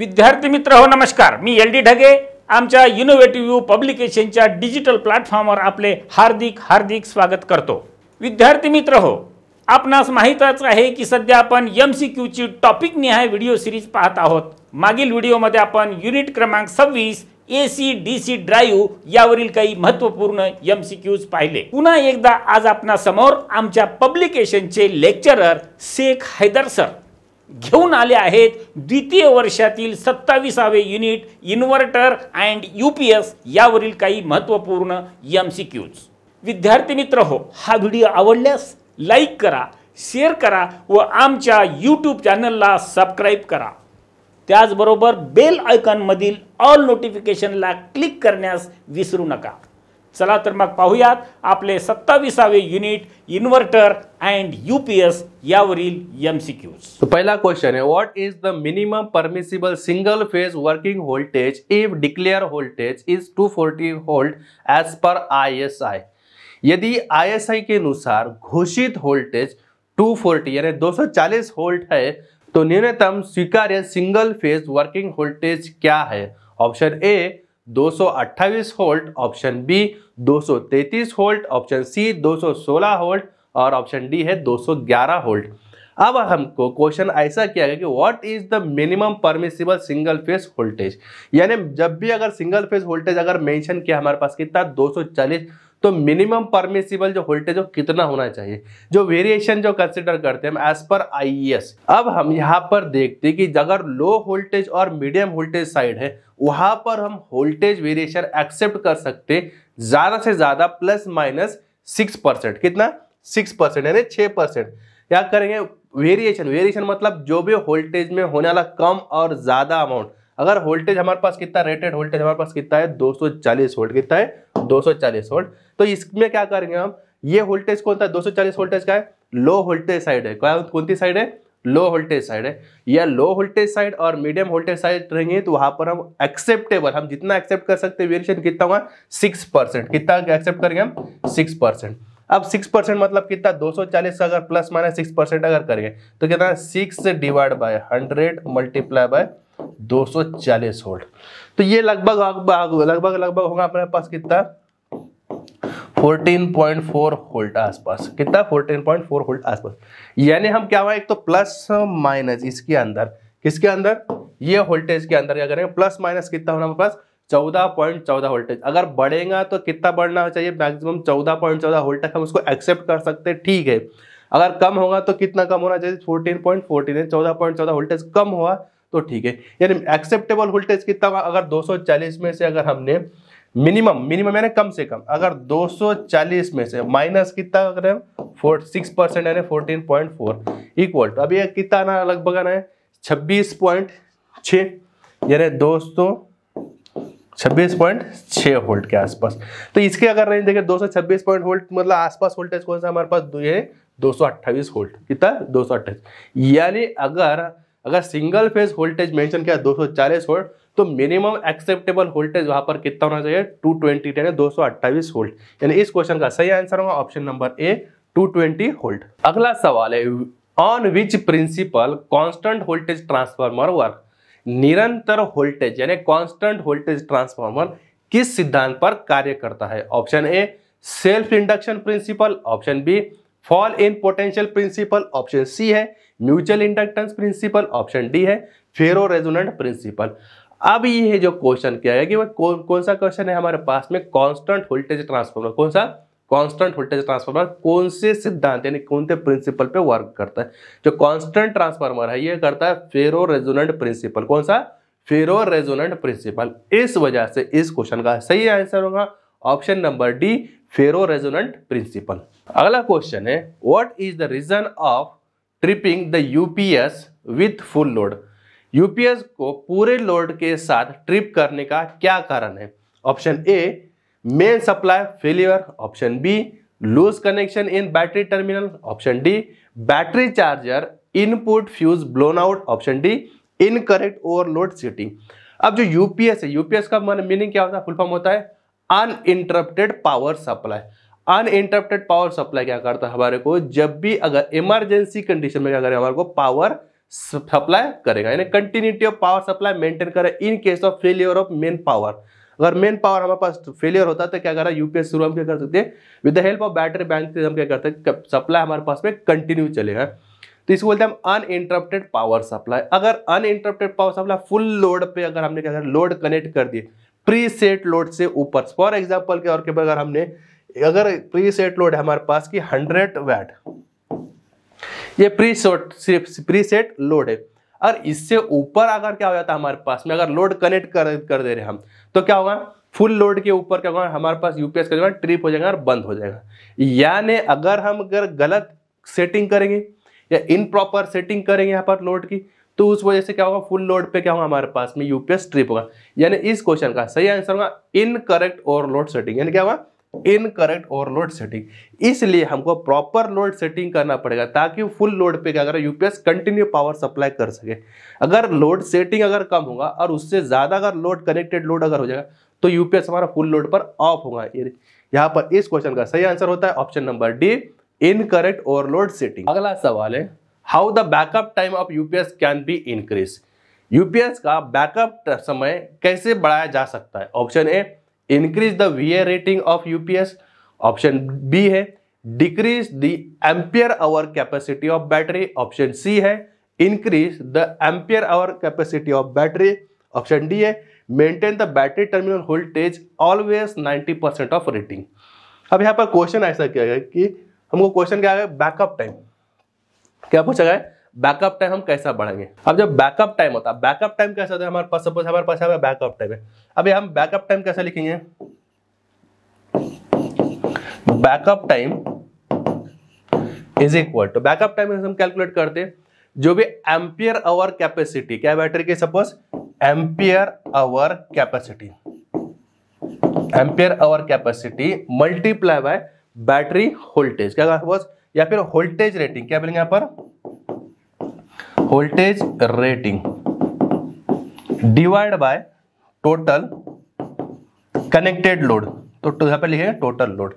विद्यार्थी मित्र हो नमस्कार मी एल डी ढगे आमच्या इनोव्हेटिव्ह पब्लिकेशनच्या डिजिटल प्लॅटफॉर्मवर आपले हार्दिक हार्दिक स्वागत करतो विद्यार्थी मित्र हो आपणास माहीतच आहे की सध्या आपण एम सी क्यूची टॉपिक निहाय व्हिडिओ सिरीज पाहत आहोत मागील व्हिडिओमध्ये आपण युनिट क्रमांक सव्वीस ए सी डी सी ड्राईव्ह यावरील काही महत्त्वपूर्ण एम सी क्यूज पाहिले पुन्हा एकदा आज आपणासमोर आमच्या पब्लिकेशनचे लेक्चरर शेख हैदर सर घेऊन आले आहेत द्वितीय वर्षातील सत्तावीसावे unit inverter and U P S यावरील काही महत्त्वपूर्ण एम सी क्यूज विद्यार्थी मित्र हो हा व्हिडिओ आवडल्यास लाईक करा शेअर करा व आमच्या यूट्यूब चॅनलला सबस्क्राईब करा त्याचबरोबर बेल आयकॉनमधील ऑल नोटिफिकेशनला क्लिक करण्यास विसरू नका चला तो मग पाहूयात आपले सत्तावीसावे युनिट इन्वर्टर एंड यूपीएस यावरील एम सी क्यूज पहिला क्वेश्चन है what is the minimum permissible single phase working voltage if declare voltage is 240 forty volt as per ISI यदि आईएसआई के अनुसार घोषित वोल्टेज 240 फोर्टी यानी दो वोल्ट है तो न्यूनतम स्वीकार्य सिंगल फेज वर्किंग वोल्टेज क्या है option A 228 volt option B 233 volt option C 216 volt और ऑप्शन डी है 211 होल्ट अब हमको क्वेश्चन ऐसा किया गया कि what is the minimum permissible single phase voltage यानी जब भी अगर सिंगल फेज वोल्टेज अगर मेंशन किया हमारे पास कितना 240 तो मिनिमम परमिसिबल जो वोल्टेज हो कितना होना चाहिए जो वेरिएशन जो कंसिडर करते हैं एज पर आई अब हम यहाँ पर देखते हैं कि अगर लो वोल्टेज और मीडियम वोल्टेज साइड है वहां पर हम वोल्टेज वेरिएशन एक्सेप्ट कर सकते ज्यादा से ज्यादा प्लस माइनस सिक्स परसेंट कितना सिक्स परसेंट यानी छह परसेंट क्या करेंगे वेरिएशन वेरिएशन मतलब जो भी वोल्टेज में होने वाला कम और ज़्यादा अमाउंट अगर वोल्टेज हमारे पास कितना रेटेड वोल्टेज हमारे पास कितना है 240 वोल्ट कितना है 240 वोल्ट तो इसमें क्या करेंगे हम ये वोल्टेज कौन सा 240 वोल्टेज का है लो वोल्टेज साइड है कौन सी साइड है लो वोल्टेज साइड है या लो वोल्टेज साइड और मीडियम वोल्टेज साइड रहेंगे तो वहां पर हम एक्सेप्टेबल हम जितना एक्सेप्ट कर सकते हैं वेरिएशन कितना होगा सिक्स परसेंट कितना एक्सेप्ट करेंगे हम सिक्स परसेंट अब सिक्स परसेंट मतलब कितना दो सौ चालीस का अगर प्लस माइनस सिक्स परसेंट अगर करेंगे तो कितना six divide by hundred multiply by दो चालीस वोल्ट तो ये लगभग लगभग लगभग होगा अपने पास कितना 14.4 वोल्ट आसपास कितना 14.4 वोल्ट आसपास यानी हम क्या हुआ एक तो प्लस माइनस इसके अंदर किसके अंदर ये वोल्टेज के अंदर क्या करेंगे प्लस माइनस कितना होना हमारे पास चौदह पॉइंट चौदह वोल्टेज अगर बढ़ेगा तो कितना बढ़ना चाहिए मैक्सिमम चौदह पॉइंट चौदह वोल्ट तक हम उसको एक्सेप्ट कर सकते हैं ठीक है अगर कम होगा तो कितना कम होना चाहिए फोर्टीन पॉइंट फोर्टीन चौदह पॉइंट चौदह वोल्टेज कम हुआ तो ठीक है यानी एक्सेप्टेबल वोल्टेज कितना अगर 240 में से अगर हमने मिनिमम मिनिमम यानी कम से कम अगर 240 में से माइनस कितना कर रहे हम फोर सिक्स परसेंट यानी fourteen point four equal to अभी कितना आना लगभग आना है छब्बीस पॉइंट छ यानी दो सौ छब्बीस पॉइंट छः वोल्ट के आसपास तो इसके अगर रेंज देखें दो सौ छब्बीस पॉइंट वोल्ट मतलब आसपास वोल्टेज कौन सा हमारे पास ये दो सौ अट्ठाईस वोल्ट कितना दो सौ अट्ठाईस यानी अगर अगर सिंगल फेज वोल्टेज मेंशन किया दो सौ चालीस वोल्ट तो मिनिमम एक्सेप्टेबल वोल्टेज वहां पर कितना होना चाहिए टू ट्वेंटी दो सौ अट्ठाईस वोल्ट यानी इस क्वेश्चन का सही आंसर होगा ऑप्शन नंबर ए 220 वोल्ट अगला सवाल है on which principle constant voltage transformer work निरंतर वोल्टेज यानी कॉन्स्टेंट वोल्टेज ट्रांसफार्मर किस सिद्धांत पर कार्य करता है option A self induction principle option B fall in potential principle option C है mutual inductance principle option D है फेरो रेजोनेंट प्रिंसिपल अब ये है जो क्वेश्चन किया गया कि वह कौन कौन सा क्वेश्चन है हमारे पास में कांस्टेंट वोल्टेज ट्रांसफॉर्मर कौन सा कांस्टेंट वोल्टेज ट्रांसफार्मर कौन से सिद्धांत यानी कौन से प्रिंसिपल पे वर्क करता है जो कांस्टेंट ट्रांसफार्मर है ये करता है फेरो रेजोनेंट प्रिंसिपल कौन सा फेरो रेजोनेंट प्रिंसिपल इस वजह से इस क्वेश्चन का सही आंसर होगा option number D ferroresonant principle अगला क्वेश्चन है what is the reason of tripping the UPS with full load UPS को पूरे लोड के साथ ट्रिप करने का क्या कारण है option A main supply failure option B loose connection in battery terminal option D battery charger input fuse blown out option D incorrect overload setting अब जो यूपीएस है यूपीएस का मीनिंग क्या होता है फुल फॉर्म होता है uninterrupted power supply uninterrupted power supply क्या करता है हमारे को जब भी अगर इमरजेंसी कंडीशन में क्या करें हमारे को पावर सप्लाई करेगा यानी continuity of power supply maintain करे in case of failure of main power अगर मेन पावर हमारे पास फेलियर होता है तो क्या कर रहा है यूपीएस शुरू हम क्या कर सकते हैं with the help of battery bank से हम क्या करते हैं सप्लाई हमारे पास में कंटिन्यू चलेगा तो इसको बोलते हैं हम अनइंटरप्टेड पावर सप्लाई अगर uninterrupted power supply full load पे अगर हमने क्या कर लोड कनेक्ट कर दिए प्री सेट लोड से ऊपर फॉर एग्जाम्पल के और के अगर हमने अगर प्री सेट लोड है हमारे पास की हंड्रेड वैट ये pre short preset load है और इससे ऊपर अगर क्या हो जाता है हमारे पास में अगर लोड कनेक्ट कर कर दे रहे हम तो क्या होगा फुल लोड के ऊपर क्या होगा हमारे पास यूपीएस का जो है ट्रिप हो जाएगा और बंद हो जाएगा यानी अगर हम अगर गलत सेटिंग करेंगे या इन प्रॉपर सेटिंग करेंगे यहाँ पर लोड की तो उस वजह से क्या होगा फुल लोड पे क्या होगा हमारे पास में यूपीएस ट्रिप होगा यानी इस क्वेश्चन का सही आंसर होगा इन करेक्ट ओवरलोड सेटिंग यानी क्या होगा इन करेक्ट ओवरलोड सेटिंग इसलिए हमको प्रॉपर लोड सेटिंग करना पड़ेगा ताकि फुल लोड पे क्या करें यूपीएस कंटिन्यू पावर सप्लाई कर सके अगर लोड सेटिंग अगर कम होगा और उससे ज़्यादा अगर लोड कनेक्टेड लोड अगर हो जाएगा तो यूपीएस हमारा फुल लोड पर ऑफ होगा यहाँ पर इस क्वेश्चन का सही आंसर होता है option number D incorrect overload setting अगला सवाल है how the backup time of UPS can be increase UPS का बैकअप समय कैसे बढ़ाया जा सकता है option A increase the V rating of UPS option B है decrease the ampere hour capacity of battery option C है increase the ampere hour capacity of battery option D है maintain the battery terminal voltage always 90 percent of rating अब यहाँ पर question ऐसा किया गया कि हमको क्वेश्चन क्या है बैकअप टाइम क्या पूछा गया है बैकअप टाइम हम कैसा बढ़ाएंगे अब जब बैकअप टाइम होता है बैकअप टाइम कैसा होता है हमारे पास सपोज हमारे पास है बैकअप टाइम है अभी हम बैकअप टाइम कैसा लिखेंगे backup time is equal to backup time हम कैलकुलेट करते जो भी एम्पियर आवर कैपेसिटी क्या बैटरी के suppose ampere hour capacity ampere hour capacity multiply by battery voltage क्या सपोज या फिर वोल्टेज रेटिंग क्या बोलेंगे यहां पर voltage rating divide by total connected load तो यहां पर लिखे टोटल लोड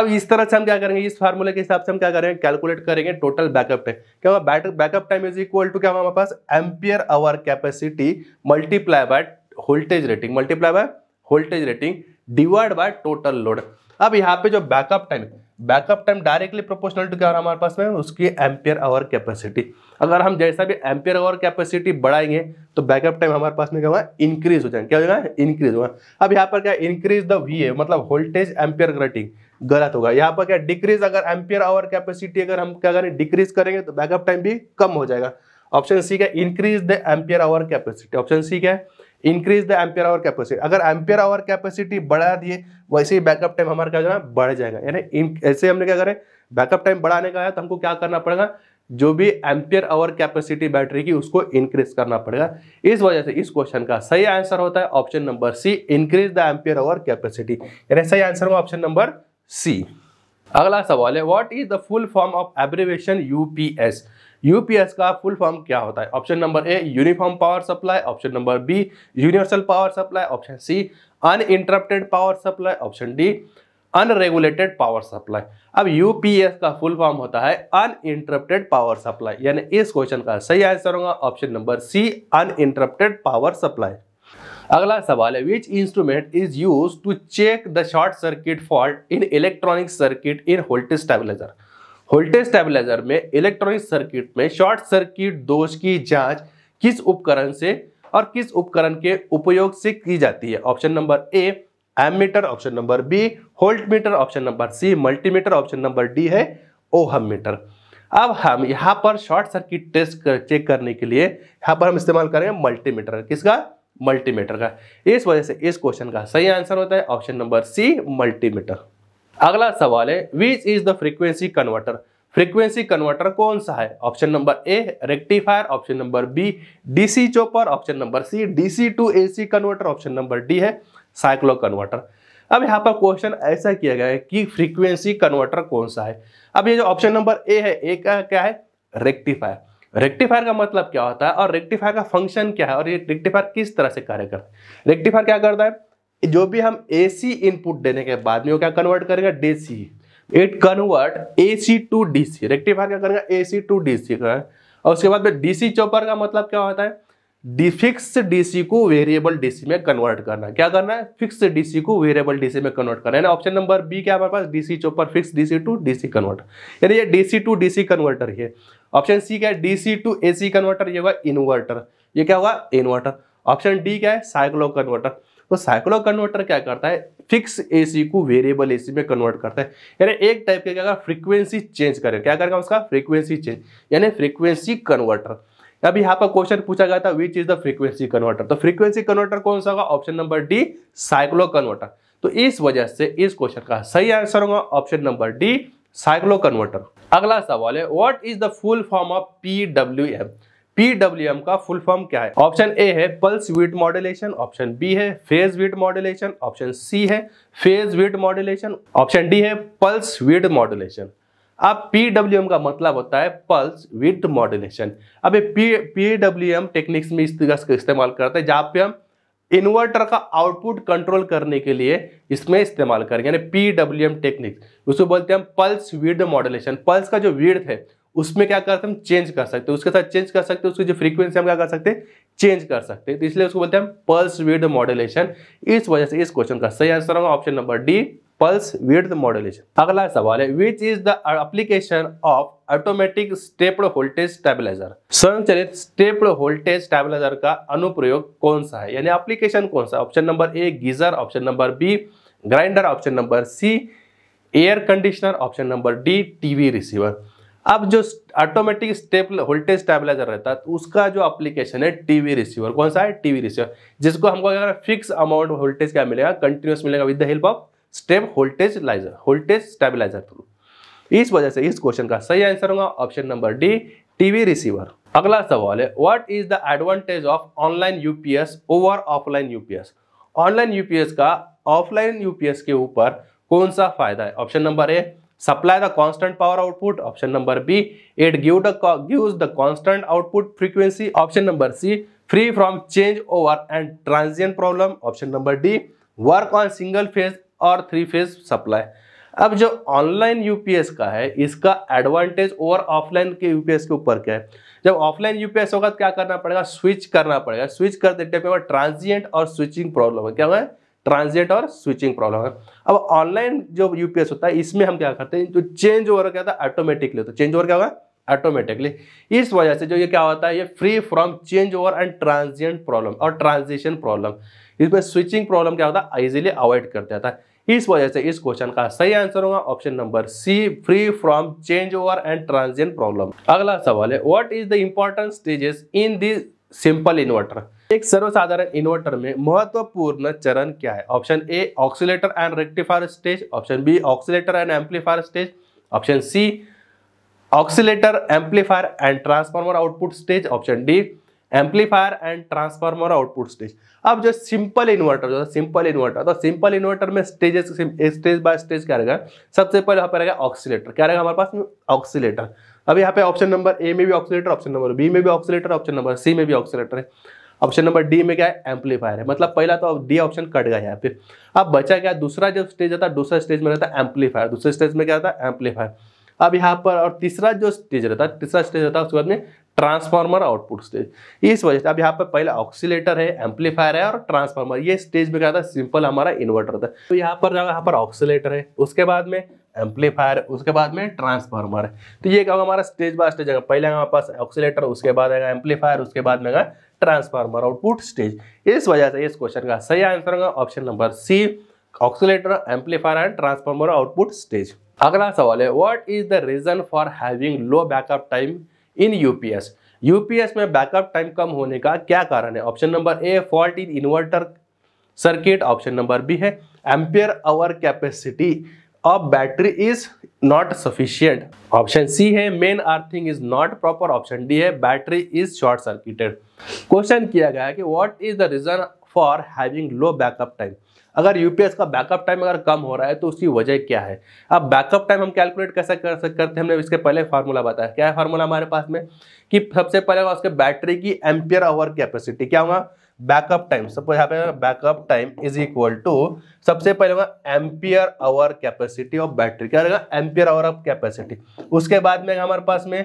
अब इस तरह से हम क्या करेंगे इस फार्मूले के हिसाब से हम क्या करेंगे कैलकुलेट करेंगे टोटल बैकअप टाइम क्या backup time is equal to क्या हमारे पास ampere hour capacity multiply by voltage rating multiply by voltage rating divide by total load अब यहाँ पे जो backup time backup time directly proportional to क्या हो रहा हमारे पास में उसकी एम्पियर आवर कैपेसिटी अगर हम जैसा भी एम्पियर आवर कैपेसिटी बढ़ाएंगे तो बैकअप टाइम हमारे पास में क्या होगा इंक्रीज हो जाएगा क्या हो जाएगा इंक्रीज होगा अब यहाँ पर क्या इंक्रीज द वी ए मतलब वोल्टेज एम्पियर रेटिंग गलत होगा यहाँ पर क्या डिक्रीज अगर एम्पियर आवर कैपेसिटी अगर हम क्या करें डिक्रीज करेंगे तो बैकअप टाइम भी कम हो जाएगा ऑप्शन सी क्या increase the ampere hour capacity option C क्या increase the ampere hour capacity अगर एम्पियर आवर कैपेसिटी बढ़ा दिए वैसे ही बैकअप टाइम हमारा क्या बढ़ जाएगा यानी ऐसे हमने क्या करें बैकअप टाइम बढ़ाने का है तो हमको क्या करना पड़ेगा जो भी एम्पियर आवर कैपेसिटी बैटरी की उसको इंक्रीज करना पड़ेगा इस वजह से इस क्वेश्चन का सही आंसर होता है option number C increase the ampere hour capacity यानी सही आंसर होगा ऑप्शन नंबर सी अगला सवाल है what is the full form of abbreviation UPS UPS का फुल फॉर्म क्या होता है option number A uniform power supply option number B universal power supply option C uninterrupted power supply option D unregulated power supply अब UPS का full form होता है uninterrupted power supply यानी इस क्वेश्चन का सही आंसर होगा option number C uninterrupted power supply अगला सवाल है which instrument is use to check the short circuit fault in electronic circuit in voltage stabilizer voltage stabiliser में इलेक्ट्रॉनिक सर्किट में शॉर्ट सर्किट दोष की जांच किस उपकरण से और किस उपकरण के उपयोग से की जाती है option number A ammeter option number B voltmeter option number C multimeter option number D है ओहम मीटर अब हम यहाँ पर शॉर्ट सर्किट टेस्ट कर, चेक करने के लिए यहाँ पर हम इस्तेमाल करेंगे मल्टीमीटर किसका मल्टीमीटर का इस वजह से इस क्वेश्चन का सही आंसर होता है ऑप्शन नंबर सी मल्टीमीटर अगला सवाल है which is the frequency converter frequency converter कौन सा है option number A rectifier option number B DC chopper option number C DC to AC converter option number D है cycloconverter अब यहाँ पर क्वेश्चन ऐसा किया गया है कि फ्रीक्वेंसी कन्वर्टर कौन सा है अब ये जो ऑप्शन नंबर ए है ए का क्या है रेक्टिफायर रेक्टिफायर का मतलब क्या होता है और रेक्टिफायर का फंक्शन क्या है और ये रेक्टिफायर किस तरह से कार्य करता है रेक्टिफायर क्या करता है जो भी हम ए सी इनपुट देने के बाद में वो क्या कन्वर्ट करेगा D C it convert A C to D C rectifier क्या करेगा ए सी टू डी सी और उसके बाद में डी सी चॉपर का मतलब क्या होता है डी फिक्स डीसी को वेरिएबल डीसी में कन्वर्ट करना क्या करना है फिक्स डीसी को वेरिएबल डीसी में कन्वर्ट करना है ऑप्शन नंबर बी क्या हमारे पास DC chopper fix DC to DC converter यानी ये डीसी टू डीसी कन्वर्टर है ऑप्शन सी क्या है डीसी टू एसी कन्वर्टर ये होगा इन्वर्टर ये क्या होगा इन्वर्टर ऑप्शन डी क्या है साइक्लो कन्वर्टर तो साइक्लो कन्वर्टर क्या करता है फिक्स एसी को वेरिएबल एसी में कन्वर्ट करता है यानी एक टाइप के क्या फ्रीक्वेंसी चेंज करेगा क्या करेगा उसका फ्रीक्वेंसी चेंज यानी फ्रीक्वेंसी कन्वर्टर अभी यहाँ पर क्वेश्चन पूछा गया था which is the frequency converter तो फ्रीक्वेंसी कन्वर्टर कौन सा होगा option number D cycloconverter तो इस वजह से इस क्वेश्चन का सही आंसर होगा option number D cycloconverter अगला सवाल है what is the full form of P PWM का फुल फॉर्म क्या है ऑप्शन ए है pulse width modulation option B है phase width modulation option C है phase width modulation option D है पल्स वीट मॉड्यूलेशन अब पीडब्ल्यूएम का मतलब होता है पल्स विथ मॉड्यूलेशन अब ये पीडब्ल्यूएम टेक्निक्स में इस तरह का इस्तेमाल करते हैं जहां पे हम इन्वर्टर का आउटपुट कंट्रोल करने के लिए इसमें इस्तेमाल करेंगे यानी पीडब्ल्यूएम टेक्निक्स उसको बोलते हैं हम पल्स वीड मॉड्यूलेशन पल्स का जो वीड है उसमें क्या करते हैं हम चेंज कर सकते हैं उसके साथ चेंज कर सकते हैं उसकी जो फ्रीक्वेंसी हम क्या कर सकते हैं चेंज कर सकते हैं तो इसलिए उसको बोलते हैं पल्स विद मॉडुलेशन इस वजह से इस क्वेश्चन का सही आंसर होगा option number D pulse width modulation अगला सवाल है which is the application of automatic stepped voltage stabiliser स्वयंचलित स्टेप्ड वोल्टेज स्टेबिलाईजर का अनुप्रयोग कौन सा है यानी एप्लीकेशन कौन सा option number A geyser option number B grinder option number C air conditioner option number D TV receiver अब जो ऑटोमेटिक स्टेप वोल्टेज स्टेबलाइजर रहता है तो उसका जो एप्लीकेशन है टीवी रिसीवर कौन सा है टीवी रिसीवर जिसको हमको अगर फिक्स अमाउंट वोल्टेज क्या मिलेगा कंटिन्यूस मिलेगा with the help of step voltage लाइजर वोल्टेज स्टेबिलाईजर थ्रू इस वजह से इस क्वेश्चन का सही आंसर होगा option number D TV receiver अगला सवाल है what is the advantage of online UPS over offline UPS online UPS का ऑफलाइन यूपीएस के ऊपर कौन सा फायदा है option number A supply the constant power output option number b it give the gives the constant output frequency option number c free from change over and transient problem option number d work on single phase or three phase supply अब जो online UPS का है इसका advantage over offline के UPS के ऊपर क्या है जब ऑफलाइन यूपीएस होगा तो क्या करना पड़ेगा स्विच करना पड़ेगा स्विच कर देते ट्रांजिएंट और स्विचिंग प्रॉब्लम है क्या है ट्रांजिट और स्विचिंग प्रॉब्लम है अब ऑनलाइन जो यूपीएस होता है इसमें हम क्या करते हैं जो चेंज ओवर क्या था ऑटोमेटिकली तो चेंज ओवर क्या होगा ऑटोमेटिकली इस वजह से जो ये क्या होता है ये free from change over and transient problem और ट्रांजिशन प्रॉब्लम इसमें स्विचिंग प्रॉब्लम क्या होता है इजिली अवॉइड कर दिया है इस वजह से इस क्वेश्चन का सही आंसर होगा option number C free from change over and transient problem अगला सवाल है what is the important stages in this simple inverter एक सर्वसाधारण इन्वर्टर में महत्वपूर्ण चरण क्या है option A oscillator and rectifier stage option B oscillator and amplifier stage option C oscillator amplifier and transformer output stage option D amplifier and transformer output stage अब जो simple inverter जो सिंपल इन्वर्टर तो simple inverter में stages stage by stage क्या रहेगा सबसे पहले यहाँ पर रहेगा ऑक्सीटर क्या रहेगा हमारे पास ऑक्सीटर अब यहाँ पे ऑप्शन नंबर ए में भी ऑक्सीटर ऑप्शन नंबर बी में भी ऑक्सीटर ऑप्शन नंबर सी में भी ऑक्सीटर है ऑप्शन नंबर डी में क्या है एम्पलीफायर है मतलब पहला तो डी ऑप्शन कट गया यहाँ पे अब बचा क्या दूसरा जो स्टेज रहता है दूसरा स्टेज में रहता है एम्पलीफायर दूसरे स्टेज में क्या रहता है एम्पलीफायर अब यहाँ पर और तीसरा जो स्टेज रहता है तीसरा स्टेज रहता है उसके बाद में ट्रांसफार्मर आउटपुट स्टेज इस वजह से अब यहाँ पर पहला ऑक्सीटर है एम्पलीफायर है और ट्रांसफार्मर ये स्टेज में क्या था सिंपल हमारा इन्वर्टर था तो यहाँ पर यहाँ पर ऑक्सीटर है उसके बाद में एम्पलीफायर उसके बाद में ट्रांसफार्मर तो ये क्या होगा हमारा स्टेज बाय स्टेज आएगा पहले हमारे पास ऑक्सीटर उसके बाद आएगा एम्पलीफायर उसके बाद में आएगा ट्रांसफार्मर आउटपुट स्टेज इस वजह से इस क्वेश्चन का सही आंसर होगा option number C oscillator amplifier and transformer output stage अगला सवाल है what is the reason for having low backup time in UPS UPS में बैकअप टाइम कम होने का क्या कारण है option number A fault in inverter circuit option number B है ampere hour capacity battery is not sufficient option C है main earthing is not proper option D है battery is short circuited question किया गया है कि what is the reason for having low backup time अगर UPS का backup time अगर कम हो रहा है तो उसकी वजह क्या है अब बैकअप टाइम हम कैलकुलेट कैसे कर सकते हैं हमने इसके पहले फार्मूला बताया क्या है फार्मूला हमारे पास में कि सबसे पहले उसके बैटरी की एम्पियर आवर कैपेसिटी क्या होगा बैकअप टाइम सबको यहाँ पे backup time is equal to सबसे पहले होगा ampere hour capacity of battery क्या रहेगा एम्पियर आवर ऑफ कैपेसिटी उसके बाद में हमारे पास में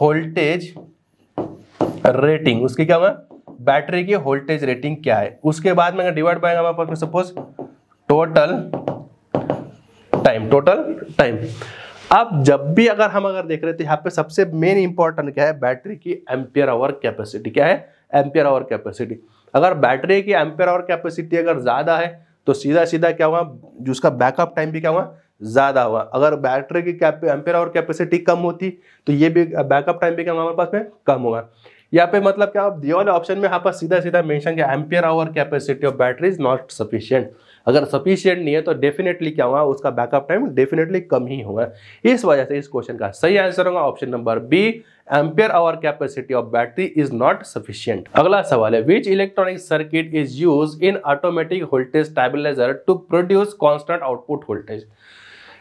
वोल्टेज रेटिंग उसकी क्या होगा बैटरी की वोल्टेज रेटिंग क्या है उसके बाद में डिवाइड बाय हमारे पास में suppose total time total time अब जब भी अगर हम अगर देख रहे हैं तो यहाँ पे सबसे मेन इंपॉर्टेंट क्या है बैटरी की एम्पियर आवर कैपेसिटी क्या है एम्पियर आवर कैपेसिटी अगर बैटरी की एम्पेयर और कैपेसिटी अगर ज़्यादा है तो सीधा सीधा क्या हुआ जो उसका बैकअप टाइम भी क्या हुआ ज़्यादा हुआ अगर बैटरी की एम्पेयर और कैपेसिटी कम होती तो ये भी बैकअप टाइम भी क्या हुआ हमारे पास में कम हुआ यहाँ पे मतलब क्या आप दिए वाले ऑप्शन में यहाँ पर सीधा सीधा मेंशन किया ampere hour capacity of battery is not sufficient अगर सफिशियंट नहीं है तो डेफिनेटली क्या हुआ उसका बैकअप टाइम डेफिनेटली कम ही होगा इस वजह से इस क्वेश्चन का सही आंसर होगा option number B ampere hour capacity of battery is not sufficient अगला सवाल है which electronic circuit is use in automatic voltage stabiliser to produce constant output voltage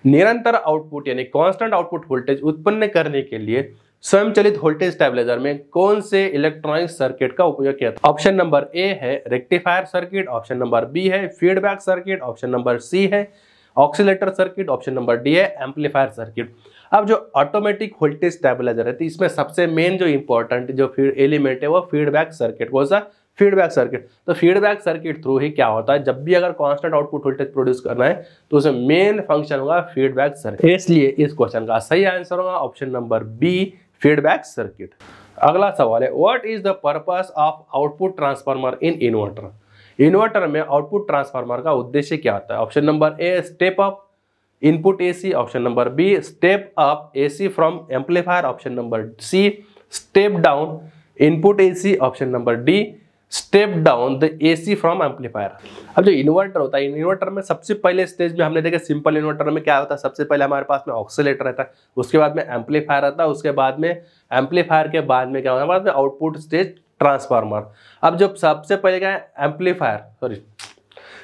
निरंतर आउटपुट यानी कांस्टेंट आउटपुट वोल्टेज उत्पन्न करने के लिए स्वयंचलित वोल्टेज स्टेबलाइजर में कौन से इलेक्ट्रॉनिक सर्किट का उपयोग किया था ऑप्शन नंबर ए है rectifier circuit option number B है feedback circuit option number C है oscillator circuit option number D है एम्पलीफायर सर्किट अब जो ऑटोमेटिक वोल्टेज स्टेबलाइजर है तो इसमें सबसे मेन जो इंपॉर्टेंट जो एलिमेंट है वो फीडबैक सर्किट कौन सा फीडबैक सर्किट तो फीडबैक सर्किट थ्रू ही क्या होता है जब भी अगर कांस्टेंट आउटपुट वोल्टेज प्रोड्यूस करना है तो उसमें मेन फंक्शन होगा फीडबैक सर्किट इसलिए इस क्वेश्चन का सही आंसर होगा option number B feedback circuit अगला सवाल है what is the purpose of output transformer in inverter inverter में आउटपुट ट्रांसफार्मर का उद्देश्य क्या होता है option number A step up input AC option number B step up AC from amplifier option number C step down input AC option number D step down the AC from amplifier अब जो inverter होता है inverter में सबसे पहले stage में हमने देखा सिंपल इन्वर्टर में क्या होता है सबसे पहले हमारे पास में ऑक्सीटर रहता है उसके बाद में एम्पलीफायर रहता है उसके बाद में एम्पलीफायर के बाद में क्या होता है आउटपुट स्टेज ट्रांसफार्मर अब जो सबसे पहले क्या है एम्पलीफायर सॉरी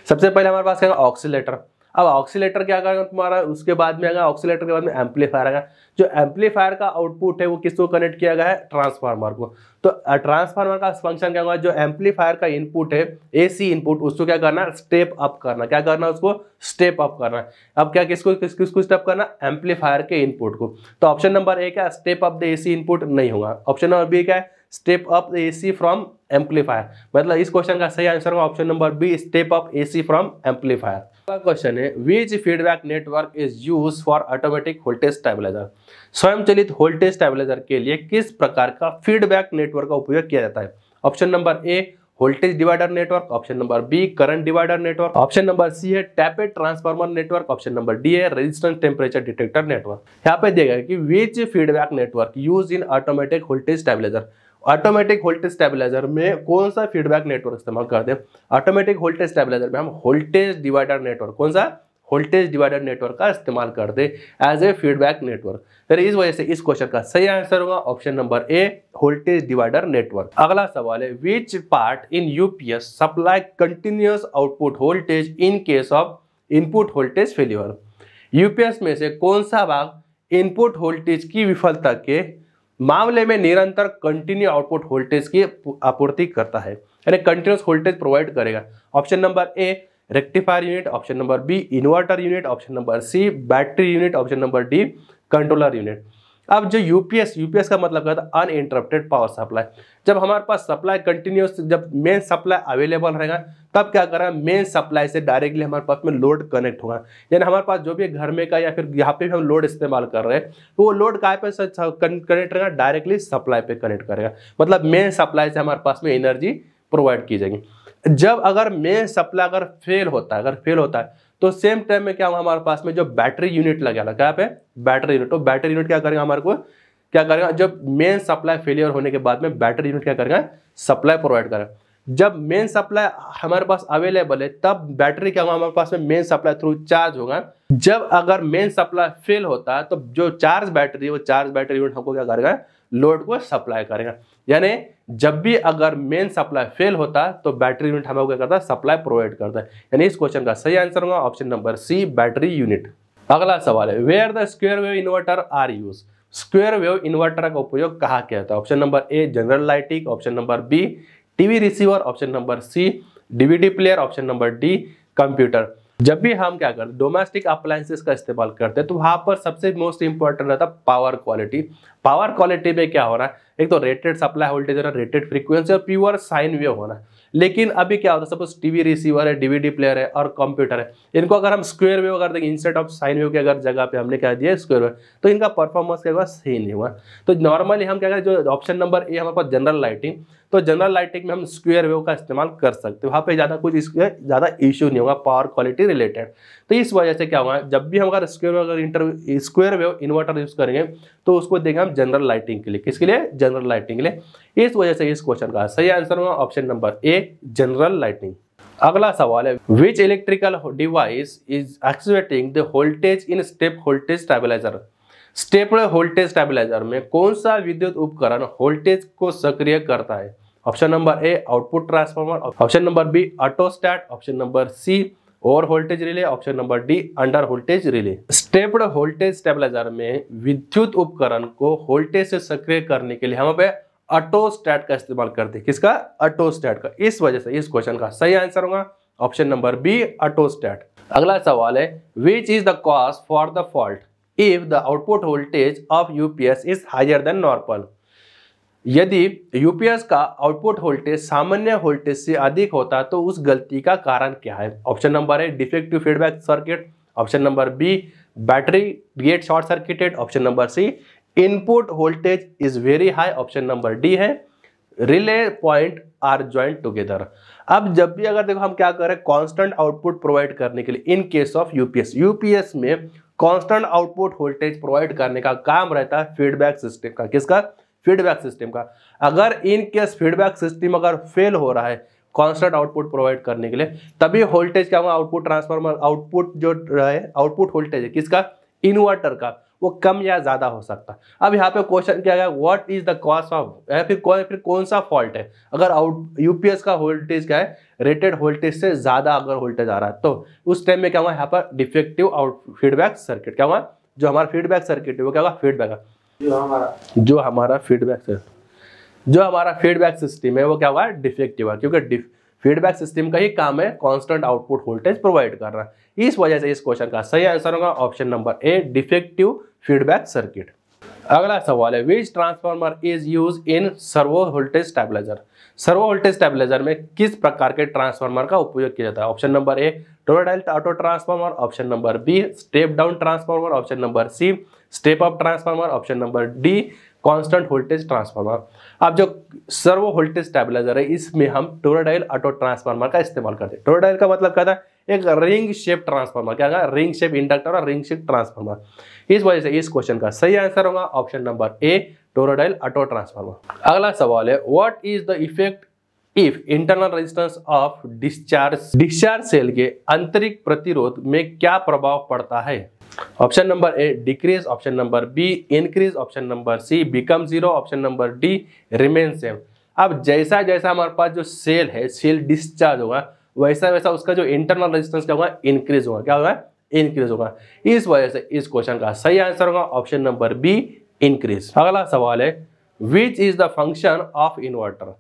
सबसे पहले हमारे पास क्या ऑक्सीटर अब ऑक्सीटर क्या आएगा तुम्हारा उसके बाद में आएगा ऑक्सीटर के बाद में एम्पलीफायर आएगा जो एम्पलीफायर का आउटपुट है वो किसको कनेक्ट किया गया है ट्रांसफार्मर को तो ट्रांसफार्मर का फंक्शन क्या होगा जो एम्पलीफायर का इनपुट है एसी इनपुट उसको क्या करना स्टेप अप करना क्या करना उसको स्टेप अप करना अब क्या किसको किस किसको स्टेप करना एम्पलीफायर के इनपुट को तो ऑप्शन नंबर ए क्या step up the C input नहीं होगा ऑप्शन नंबर बी क्या है step up A C from amplifier मतलब इस क्वेश्चन का सही आंसर होगा option number B step up AC from amplifier अगला क्वेश्चन है which feedback network is use for automatic voltage stabiliser स्वयंचलित वोल्टेज स्टेबिलाईजर के लिए किस प्रकार का फीडबैक नेटवर्क का उपयोग किया जाता है option number A voltage divider network option number B current divider network option number C है tapped transformer network option number D है रेजिस्टेंस टेम्परेचर डिटेक्टर नेटवर्क यहाँ पे देखा कि which feedback network use in automatic voltage stabiliser automatic voltage stabiliser में कौन सा feedback network इस्तेमाल करते हैं ऑटोमेटिक वोल्टेज स्टेबिलाईजर में हम वोल्टेज डिवाइडर नेटवर्क कौन सा वोल्टेज डिवाइडर नेटवर्क का इस्तेमाल करते हैं एज ए फीडबैक नेटवर्क फिर इस वजह से इस क्वेश्चन का सही आंसर होगा option number A voltage divider network अगला सवाल है which part in UPS supply continuous output voltage in case of input voltage failure UPS में से कौन सा भाग इनपुट वोल्टेज की विफलता के मामले में निरंतर कंटिन्यू आउटपुट वोल्टेज की आपूर्ति करता है यानी कंटिन्यूस वोल्टेज प्रोवाइड करेगा option number A rectifier unit option number B inverter unit option number C battery unit option number D controller unit अब जो यूपीएस यूपीएस का मतलब क्या होता है अनइंटरप्टेड पावर सप्लाई जब हमारे पास सप्लाई कंटिन्यूस जब मेन सप्लाई अवेलेबल रहेगा तब क्या करें मेन सप्लाई से डायरेक्टली हमारे पास में लोड कनेक्ट होगा यानी हमारे पास जो भी घर में का या फिर यहाँ पे भी हम लोड इस्तेमाल कर रहे हैं तो वो लोड कहाँ पे कनेक्ट रहेगा डायरेक्टली सप्लाई पे कनेक्ट करेगा मतलब मेन सप्लाई से हमारे पास में एनर्जी प्रोवाइड की जाएगी जब अगर मेन सप्लाई अगर फेल होता है अगर फेल होता है तो सेम टाइम में क्या होगा हमारे पास में जो बैटरी यूनिट लगा लगा क्या पे बैटरी यूनिट तो बैटरी यूनिट क्या करेगा हमारे को क्या करेगा जब मेन सप्लाई फेलियर होने के बाद में बैटरी यूनिट क्या करेगा सप्लाई प्रोवाइड करेगा जब मेन सप्लाई हमारे पास अवेलेबल है तब बैटरी क्या होगा हमारे पास में मेन सप्लाई थ्रू चार्ज होगा जब अगर मेन सप्लाई फेल होता है तो जो चार्ज बैटरी है वो चार्ज बैटरी यूनिट हमको क्या करेगा लोड को सप्लाई करेगा यानी जब भी अगर मेन सप्लाई फेल होता है तो बैटरी यूनिट हमें क्या करता है सप्लाई प्रोवाइड करता है यानी इस क्वेश्चन का सही आंसर होगा option number C battery unit अगला सवाल है वेयर द स्क्र wave inverter are use square wave inverter का उपयोग कहाँ किया जाता है option number A general lighting option number B TV receiver option number C DVD player option number D computer जब भी हम क्या करते डोमेस्टिक अप्लायंसेस का इस्तेमाल करते हैं तो वहाँ पर सबसे मोस्ट इंपॉर्टेंट रहता है पावर क्वालिटी पावर क्वालिटी में क्या हो रहा है एक तो रेटेड सप्लाई वोल्टेज होना रेटेड फ्रीक्वेंसी और प्योर साइन वेव होना लेकिन अभी क्या होता है सपोज टीवी रिसीवर है डीवीडी प्लेयर है और कंप्यूटर है इनको अगर हम स्क्वेयर वेव कर देंगे इंस्टेड ऑफ साइन वेव की अगर जगह पे हमने क्या दिया स्क्वेयर वेव तो इनका परफॉर्मेंस क्या हुआ सही नहीं हुआ तो नॉर्मली हम क्या करें जो ऑप्शन नंबर ए हमारे पास जनरल लाइटिंग तो जनरल लाइटिंग में हम स्क्वेयर वेव का इस्तेमाल कर सकते हैं वहाँ पे ज़्यादा कुछ इसके ज़्यादा इश्यू नहीं होगा पावर क्वालिटी रिलेटेड तो इस वजह से क्या होगा जब भी हम अगर स्क्वेयर वेव अगर इंटर स्क्वेयर वेव इन्वर्टर यूज़ करेंगे तो उसको देंगे हम जनरल लाइटिंग के लिए किसके लिए जनरल लाइटिंग के लिए इस वजह से इस क्वेश्चन का सही आंसर होगा option number A general lighting अगला सवाल है which electrical device is actuating the voltage in step voltage stabiliser stepped voltage stabiliser में कौन सा विद्युत उपकरण वोल्टेज को सक्रिय करता है option number A output transformer option number B start option number C over voltage relay option number D under voltage relay stepped voltage stabiliser में विद्युत उपकरण को वोल्टेज से सक्रिय करने के लिए हम पे स्टार्ट का इस्तेमाल करते हैं किसका स्टार्ट का इस वजह से इस क्वेश्चन का सही आंसर होगा ऑप्शन नंबर बी स्टार्ट अगला सवाल है which is the cause for the fault output voltage of voltage of UPS is higher than normal यदि यूपीएस का आउटपुट वोल्टेज सामान्य वोल्टेज से अधिक होता तो उस गलती का कारण क्या है option number A defective feedback circuit option number B battery get short circuited option number C input voltage is very high option number D है relay point are joint together अब जब भी अगर देखो हम क्या करें कांस्टेंट आउटपुट प्रोवाइड करने के लिए in case of UPS UPS में कांस्टेंट आउटपुट वोल्टेज प्रोवाइड करने का काम रहता है फीडबैक सिस्टम का किसका फीडबैक सिस्टम का अगर इन केस फीडबैक सिस्टम अगर फेल हो रहा है कांस्टेंट आउटपुट प्रोवाइड करने के लिए तभी वोल्टेज क्या हुआ आउटपुट ट्रांसफार्मर आउटपुट जो है आउटपुट वोल्टेज है किसका इन्वर्टर का वो कम या ज़्यादा हो सकता है अब यहाँ पे क्वेश्चन किया गया what is the cause of या फिर कौन फिर कौन सा फॉल्ट है अगर आउट यूपीएस का वोल्टेज क्या है रेटेड वोल्टेज से ज़्यादा अगर वोल्टेज आ रहा है तो उस टाइम में क्या हुआ यहाँ पर डिफेक्टिव आउट फीडबैक सर्किट क्या हुआ जो हमारा फीडबैक सर्किट है वो क्या हुआ फीडबैक जो हमारा जो हमारा फीडबैक जो हमारा फीडबैक सिस्टम है वो क्या हुआ डिफेक्टिव है क्योंकि फीडबैक सिस्टम का ही काम है कांस्टेंट आउटपुट वोल्टेज प्रोवाइड करना इस वजह से इस क्वेश्चन का सही आंसर होगा option number A defective feedback circuit अगला सवाल है which transformer is use in servo voltage stabiliser servo voltage stabiliser में किस प्रकार के ट्रांसफार्मर का उपयोग किया जाता है option number A toroidal auto transformer option number B step down transformer option number C step up transformer option number D constant voltage transformer अब जो सर्वो वोल्टेज स्टेबलाइजर है इसमें हम टोराडाइल ऑटो ट्रांसफार्मर का इस्तेमाल करते हैं टोराडाइल का मतलब कहता है एक रिंग शेप ट्रांसफार्मर क्या होगा रिंग शेप इंडक्टर और रिंग शेप ट्रांसफार्मर इस वजह से इस क्वेश्चन का सही आंसर होगा option number A toroidal auto transformer अगला सवाल है what is the effect if internal resistance of discharge discharge cell के आंतरिक प्रतिरोध में क्या प्रभाव पड़ता है option number A decrease option number B increase option number C become zero option number D remain same अब जैसा जैसा हमारे पास जो सेल है सेल डिस्चार्ज होगा वैसा वैसा उसका जो इंटरनल रेजिस्टेंस क्या होगा इंक्रीज होगा क्या होगा इंक्रीज होगा इस वजह से इस क्वेश्चन का सही आंसर होगा ऑप्शन नंबर बी इंक्रीज अगला सवाल है which is the function of inverter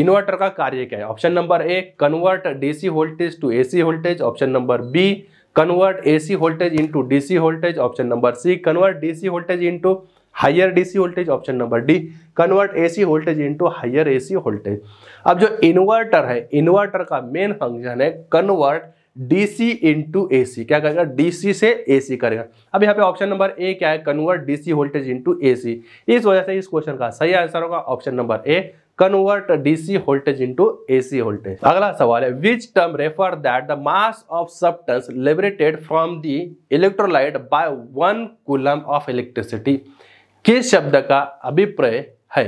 inverter का कार्य क्या है option number A convert DC voltage to AC voltage option number B convert AC voltage into DC voltage option number C convert DC voltage into higher DC voltage option number D convert AC voltage into higher AC voltage अब जो inverter है inverter का main function है convert DC into AC क्या करेगा DC से AC करेगा अब यहाँ पे ऑप्शन नंबर ए क्या है convert DC voltage into AC इस वजह से इस क्वेश्चन का सही आंसर होगा option number A convert DC voltage into AC voltage अगला सवाल है which term refer that the mass of substance liberated from the electrolyte by one coulomb of electricity किस शब्द का अभिप्राय है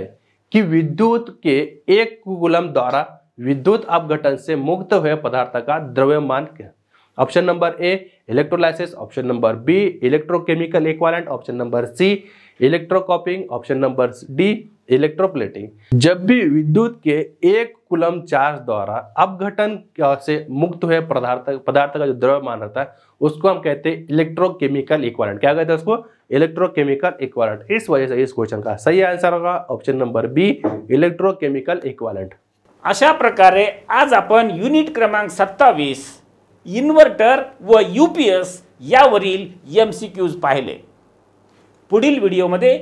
कि विद्युत के एक कुलम द्वारा विद्युत अपघटन से मुक्त हुए पदार्थ का द्रव्यमान क्या option number A electrolysis option number B electrochemical equivalent option number C electrocoppering option number D electroplating जब भी विद्युत के एक कुलम चार्ज द्वारा अपघटन से मुक्त हुए पदार्थ पदार्थ का जो द्रव्यमान रहता है उसको हम कहते हैं इलेक्ट्रोकेमिकल इक्वालेंट क्या कहते हैं उसको इलेक्ट्रोकेमिकल इक्वालेंट इस वजह से इस क्वेश्चन का सही आंसर होगा option number B electrochemical equivalent अशा प्रकारे आज अपन युनिट क्रमांक सत्तावीस इन्व्हर्टर व यूपीएस यावरील एम सी क्यूज पाहिले पुढील व्हिडिओमध्ये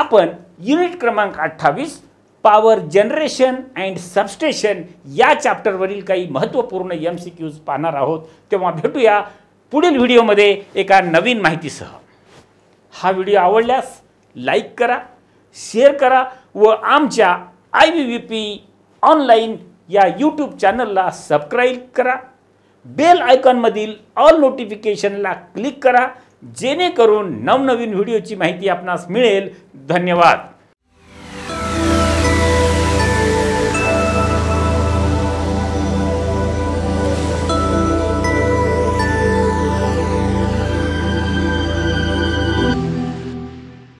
आपण युनिट क्रमांक अठ्ठावीस पॉवर जनरेशन अँड सबस्टेशन या चॅप्टरवरील काही महत्त्वपूर्ण एम सी क्यूज पाहणार आहोत तेव्हा भेटूया पुढील व्हिडिओमध्ये एका नवीन माहितीसह हा व्हिडिओ आवडल्यास लाईक करा शेअर करा व आमच्या I V V P online या यूट्यूब चॅनलला सबस्क्राईब करा बेल आयकॉनमधील ऑल नोटिफिकेशनला क्लिक करा जेणेकरून नवनवीन व्हिडिओची माहिती आपणास मिळेल धन्यवाद